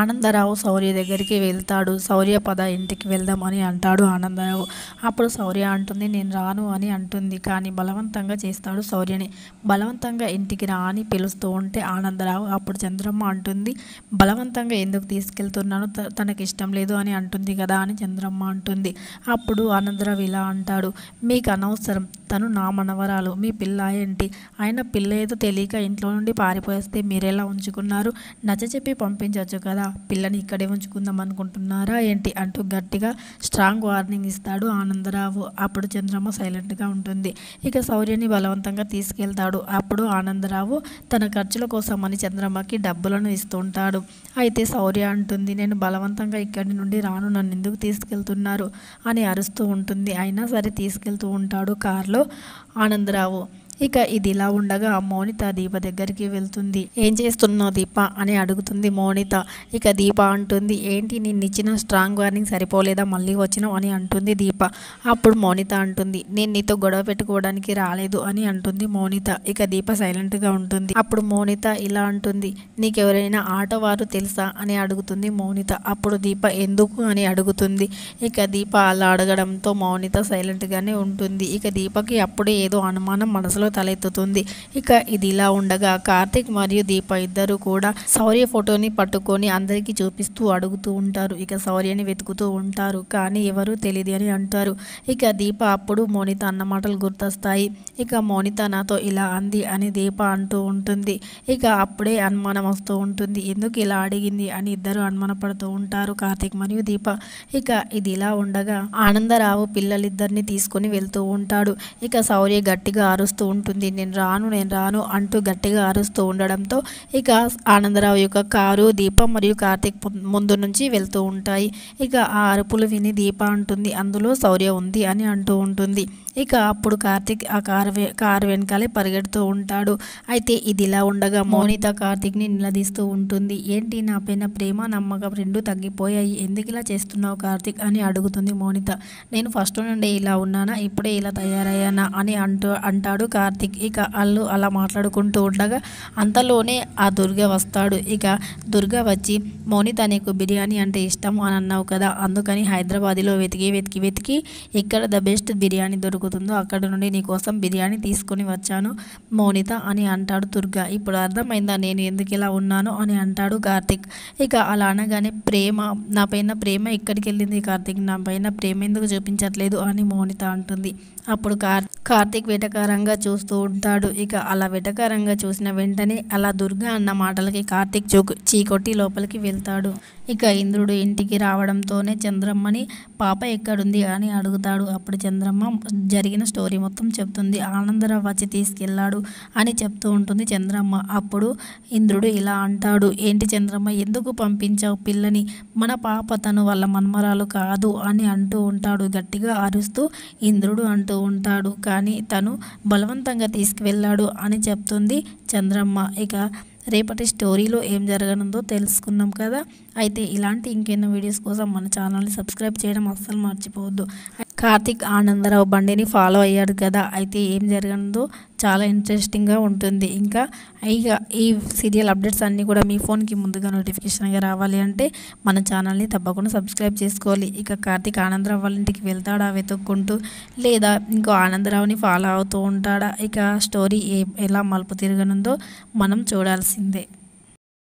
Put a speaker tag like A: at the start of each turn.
A: ఆనందరావు శౌర్య దగ్గరికి వెళ్తాడు శౌర్య పద ఇంటికి వెళ్దామని అంటాడు ఆనందరావు అప్పుడు శౌర్య అంటుంది నేను రాను అని అంటుంది కానీ బలవంతంగా చేస్తాడు శౌర్యని బలవంతంగా ఇంటికి రా అని పిలుస్తూ ఉంటే ఆనందరావు అప్పుడు చంద్రమ్మ అంటుంది బలవంతంగా ఎందుకు తీసుకెళ్తున్నాను తనకి ఇష్టం లేదు అని అంటుంది కదా అని చంద్రమ్మ అంటుంది అప్పుడు ఆనందరావు ఇలా అంటాడు మీకు అనవసరం తను నా మనవరాలు మీ పిల్ల ఏంటి ఆయన పిల్ల ఏదో తెలియక ఇంట్లో నుండి పారిపోయేస్తే మీరెలా ఉంచుకున్నారు నచ్చ చెప్పి పంపించవచ్చు కదా పిల్లని ఇక్కడే ఉంచుకుందాం అనుకుంటున్నారా ఏంటి అంటూ గట్టిగా స్ట్రాంగ్ వార్నింగ్ ఇస్తాడు ఆనందరావు అప్పుడు చంద్రమ్మ సైలెంట్గా ఉంటుంది ఇక శౌర్యని బలవంతంగా తీసుకెళ్తాడు అప్పుడు ఆనందరావు తన ఖర్చుల కోసం అని చంద్రమ్మకి డబ్బులను ఇస్తుంటాడు అయితే శౌర్య అంటుంది నేను బలవంతంగా ఇక్కడి నుండి రాను నన్ను ఎందుకు తీసుకెళ్తున్నారు అని అరుస్తూ ఉంటుంది అయినా సరే తీసుకెళ్తూ ఉంటాడు కార్లో ఆనందరావు ఇక ఇది ఇలా ఉండగా మౌనిత దీప దగ్గరికి వెళ్తుంది ఏం చేస్తున్నావు దీప అని అడుగుతుంది మౌనిత ఇక దీప అంటుంది ఏంటి నేను ఇచ్చిన స్ట్రాంగ్ వార్నింగ్ సరిపోలేదా మళ్ళీ వచ్చినావు అని అంటుంది దీప అప్పుడు మౌనిత అంటుంది నేను నీతో గొడవ పెట్టుకోవడానికి రాలేదు అని అంటుంది మౌనిత ఇక దీప సైలెంట్గా ఉంటుంది అప్పుడు మౌనిత ఇలా అంటుంది నీకెవరైనా ఆటో వారు తెలుసా అని అడుగుతుంది మౌనిత అప్పుడు దీప ఎందుకు అని అడుగుతుంది ఇక దీప అలా అడగడంతో మౌనిత సైలెంట్గానే ఉంటుంది ఇక దీపకి అప్పుడే ఏదో అనుమానం మనసులో ఫోటోలో తలెత్తుతుంది ఇక ఇది ఇలా ఉండగా కార్తిక్ మరియు దీప ఇద్దరు కూడా శౌర్య ఫోటోని పట్టుకొని అందరికీ చూపిస్తూ అడుగుతూ ఉంటారు ఇక శౌర్యని వెతుకుతూ ఉంటారు కానీ ఎవరు తెలియదు అని అంటారు ఇక దీప అప్పుడు మోనిత అన్న మాటలు గుర్తొస్తాయి ఇక మోనిత నాతో ఇలా అంది అని దీప అంటూ ఉంటుంది ఇక అప్పుడే అనుమానం వస్తూ ఉంటుంది ఎందుకు ఇలా అడిగింది అని ఇద్దరు అనుమానపడుతూ ఉంటారు కార్తిక్ మరియు దీప ఇక ఇది ఇలా ఉండగా ఆనందరావు పిల్లలిద్దరిని తీసుకుని వెళ్తూ ఉంటాడు ఇక శౌర్య గట్టిగా అరుస్తూ ఉంటుంది నేను రాను నేను రాను అంటూ గట్టిగా అరుస్తూ ఉండడంతో ఇక ఆనందరావు యొక్క కారు దీప మరియు కార్తీక్ ముందు నుంచి వెళ్తూ ఉంటాయి ఇక ఆ అరుపులు విని దీప అంటుంది అందులో శౌర్య ఉంది అని అంటూ ఉంటుంది ఇక అప్పుడు కార్తీక్ ఆ కారు కారు వెనకాలే పరిగెడుతూ ఉంటాడు అయితే ఇది ఇలా ఉండగా మౌనిత కార్తీక్ని నిలదీస్తూ ఉంటుంది ఏంటి నా పైన ప్రేమ నమ్మకం రెండు తగ్గిపోయాయి ఎందుకు ఇలా చేస్తున్నావు కార్తీక్ అని అడుగుతుంది మౌనిత నేను ఫస్ట్ నుండి ఇలా ఉన్నానా ఇప్పుడే ఇలా తయారయ్యానా అని అంటూ అంటాడు కార్తిక్ ఇక అల్లు అలా మాట్లాడుకుంటూ ఉండగా అంతలోనే ఆ దుర్గ వస్తాడు ఇక దుర్గ వచ్చి మౌనిత నీకు బిర్యానీ అంటే ఇష్టం అని అన్నావు కదా అందుకని హైదరాబాద్లో వెతికి వెతికి వెతికి ఇక్కడ ద బెస్ట్ బిర్యానీ దొరుకుతుందో అక్కడ నుండి నీకోసం బిర్యానీ తీసుకొని వచ్చాను మౌనిత అని అంటాడు దుర్గ ఇప్పుడు అర్థమైందా నేను ఎందుకు ఇలా ఉన్నాను అని అంటాడు కార్తిక్ ఇక అలా అనగానే ప్రేమ నా పైన ప్రేమ ఎక్కడికి వెళ్ళింది కార్తిక్ నా పైన ప్రేమ ఎందుకు చూపించట్లేదు అని మౌనిత అంటుంది అప్పుడు కార్ కార్తీక్ వెటకారంగా చూస్తూ ఉంటాడు ఇక అలా వెటకారంగా చూసిన వెంటనే అలా దుర్గా అన్న మాటలకి కార్తీక్ చూ చీకొట్టి లోపలికి వెళ్తాడు ఇక ఇంద్రుడు ఇంటికి రావడంతోనే చంద్రమ్మని పాప ఎక్కడుంది అని అడుగుతాడు అప్పుడు చంద్రమ్మ జరిగిన స్టోరీ మొత్తం చెప్తుంది ఆనందరావు వచ్చి తీసుకెళ్ళాడు అని చెప్తూ ఉంటుంది చంద్రమ్మ అప్పుడు ఇంద్రుడు ఇలా అంటాడు ఏంటి చంద్రమ్మ ఎందుకు పంపించావు పిల్లని మన పాప తను వాళ్ళ మన్మరాలు కాదు అని అంటూ ఉంటాడు గట్టిగా అరుస్తూ ఇంద్రుడు అంటూ ఉంటాడు కానీ తను బలవంతంగా తీసుకువెళ్ళాడు అని చెప్తుంది చంద్రమ్మ ఇక రేపటి స్టోరీలో ఏం జరగనుందో తెలుసుకున్నాం కదా అయితే ఇలాంటి ఇంకెన్నో వీడియోస్ కోసం మన ఛానల్ని సబ్స్క్రైబ్ చేయడం అస్సలు మర్చిపోవద్దు కార్తిక్ ఆనందరావు బండిని ఫాలో అయ్యాడు కదా అయితే ఏం జరగనుందో చాలా ఇంట్రెస్టింగ్గా ఉంటుంది ఇంకా ఇక ఈ సీరియల్ అప్డేట్స్ అన్నీ కూడా మీ ఫోన్కి ముందుగా నోటిఫికేషన్గా రావాలి అంటే మన ఛానల్ని తప్పకుండా సబ్స్క్రైబ్ చేసుకోవాలి ఇక కార్తీక్ ఆనందరావు వాళ్ళ ఇంటికి వెళ్తాడా వెతుక్కుంటూ లేదా ఇంకో ఆనందరావుని ఫాలో అవుతూ ఉంటాడా ఇక స్టోరీ ఎలా మలుపు తిరగనుందో మనం చూడాల్సిందే